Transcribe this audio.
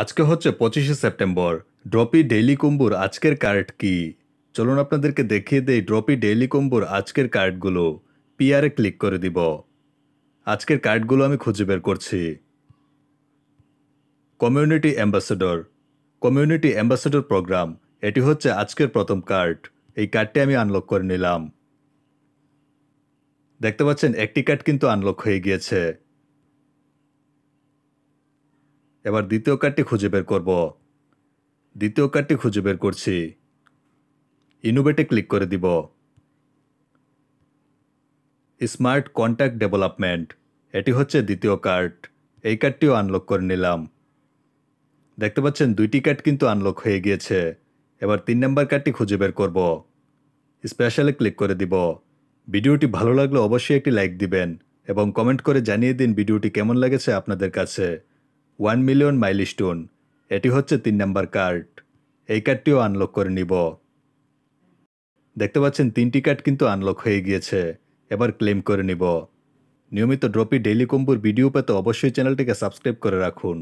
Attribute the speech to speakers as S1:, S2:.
S1: আজকে হচ্ছে পঁচিশে সেপ্টেম্বর ড্রপি ডেইলি কুম্বুর আজকের কার্ড কি চলুন আপনাদেরকে দেখিয়ে দেই ড্রপি ডেইলি কুম্বুর আজকের কার্ডগুলো পিয়ারে ক্লিক করে দিব আজকের কার্ডগুলো আমি খুঁজে বের করছি community ambassador community ambassador program এটি হচ্ছে আজকের প্রথম কার্ড এই কার্ডটি আমি আনলক করে নিলাম দেখতে পাচ্ছেন একটি কার্ড কিন্তু আনলক হয়ে গিয়েছে এবার দ্বিতীয় কার্ডটি খুঁজে বের করব দ্বিতীয় কার্ডটি খুঁজে বের করছি ইনোভেটে ক্লিক করে দিব স্মার্ট কন্ট্যাক্ট ডেভেলপমেন্ট এটি হচ্ছে দ্বিতীয় কার্ড এই কার্ডটিও আনলক করে নিলাম দেখতে পাচ্ছেন দুইটি কার্ড কিন্তু আনলক হয়ে গিয়েছে এবার তিন নম্বর কার্ডটি খুঁজে বের করব স্পেশালে ক্লিক করে দিব ভিডিওটি ভালো লাগলে অবশ্যই একটি লাইক দিবেন এবং কমেন্ট করে জানিয়ে দিন ভিডিওটি কেমন লেগেছে আপনাদের কাছে ওয়ান মিলিয়ন স্টোন এটি হচ্ছে তিন নাম্বার কার্ড এই কার্ডটিও আনলক করে নিব দেখতে পাচ্ছেন তিনটি কার্ড কিন্তু আনলক হয়ে গিয়েছে এবার ক্লেম করে নিব নিয়মিত ড্রপি ডেইলি কম্বুর ভিডিও পেতে অবশ্যই চ্যানেলটিকে সাবস্ক্রাইব করে রাখুন